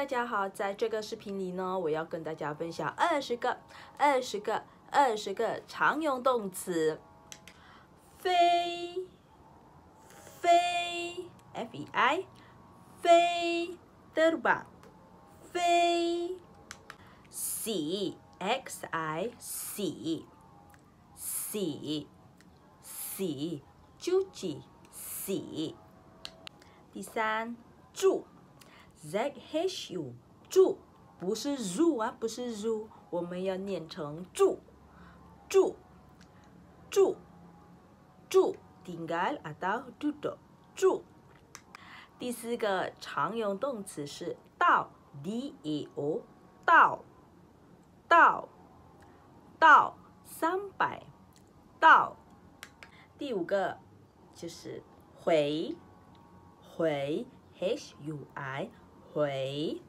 大家好，在这个视频里呢，我要跟大家分享二十个、二十个、二十个常用动词。飞，f，i，飞飞，第吧？飞，喜，x，i，喜，喜，喜，ju，i，喜，第三，住。Z H U 住不是 zu 啊，不是 zu，我们要念成住住住住。Dingal adao dudo 住。第四个常用动词是到 D E O 到到到三百到。第五个就是回回 H U I。hui,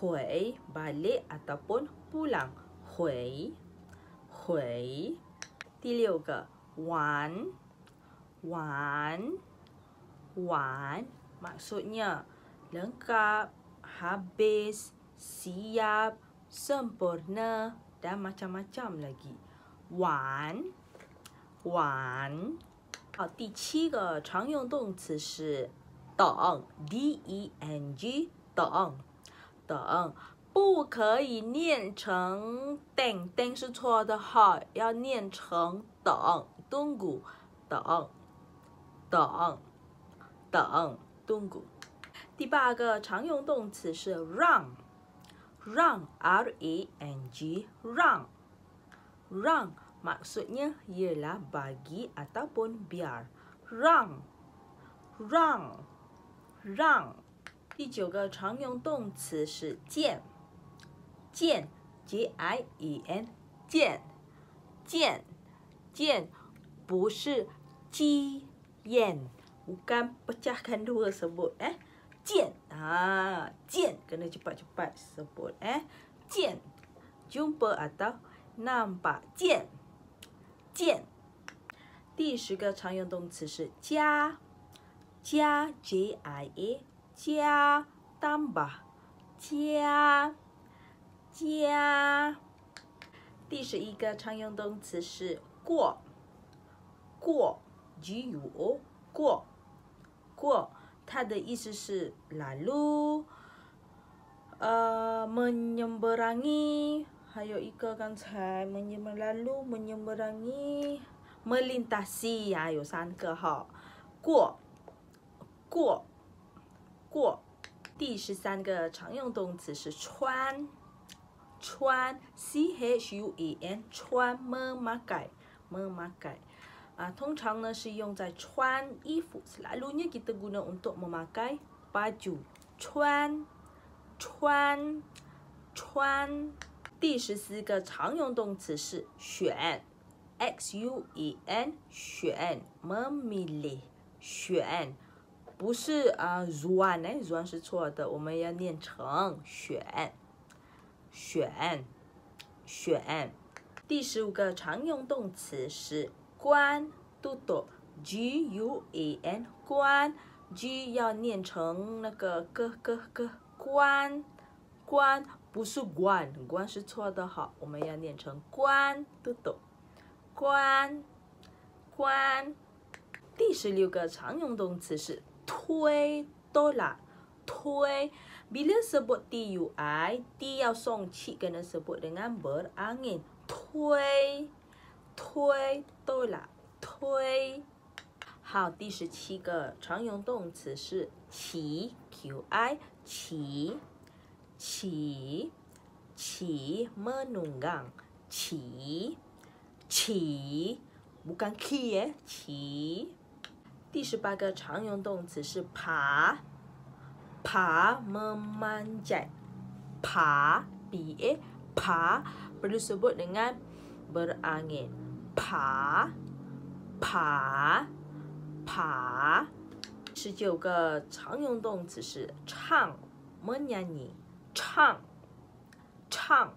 hui, balik ataupun pulang. Hui, hui. Tiga ke, wan, wan, wan. Maksudnya lengkap, habis, siap, sempurna dan macam-macam lagi. Wan, wan. 好，第七个常用动词是 oh, 等 d e n g 等等，不可以念成 ding，ding 是错的哈，要念成等蹲骨等等等蹲骨。第八个常用动词是 run r e n g 让让，maksudnya ialah bagi ataupun biar，run run 让，第九个常用动词是见，见，J-I-E-N，见，见，见，不是见眼。无干不加跟读，什么？哎，见，啊，见，跟把速速速速，哎，见，jump 啊，到，拿把剑，剑。第十个常用动词是加。加 J I E 加，tambah 加加。第十一个常用动词是过，过 G U O 过过，它的意思是，然后，呃，menyembarangi，还有一个刚才 menyembar lalu menyembarangi，melintasi 呀，有三个哈，过。过，过。第十三个常用动词是穿，穿 c h u e n 穿么么改么么改啊，通常呢是用在穿衣服，selalunya kita guna untuk memakai baju 穿穿穿。第十四个常用动词是选，x u e n 选 memilih 选。Mem ilih, 选不是啊，run，哎，run 是错的，我们要念成选，选，选。第十五个常用动词是关嘟嘟，G U A N 关，G 要念成那个咯咯咯，关，关，不是关，关是错的，哈，我们要念成关嘟嘟，关，关。第十六个常用动词是。推多啦，推。Bila sebut T-U-I, T yang song chi kena sebut dengan berangin. Tui, tui, tui lah, tui. Hau, di si qi ke, chang yung dong ci si qi, Q-I, qi, qi, qi, menunggang, qi, qi, bukan qi eh, qi. Qi, qi. 第十八个常用动词是爬，爬慢慢在，爬 b a 爬 perlu sebut dengan berangin 爬爬爬。十九个常用动词是唱，menyanyi 唱唱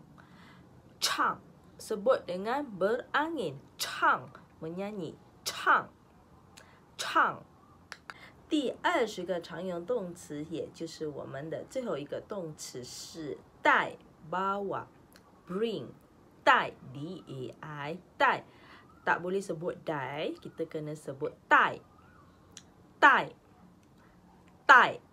唱 sebut dengan berangin 唱 menyanyi 唱。唱，第二十个常用动词，也就是我们的最后一个动词是带 b awa，bring 带 d a i 带，tak boleh sebut 带，kita kena sebut die，die，die。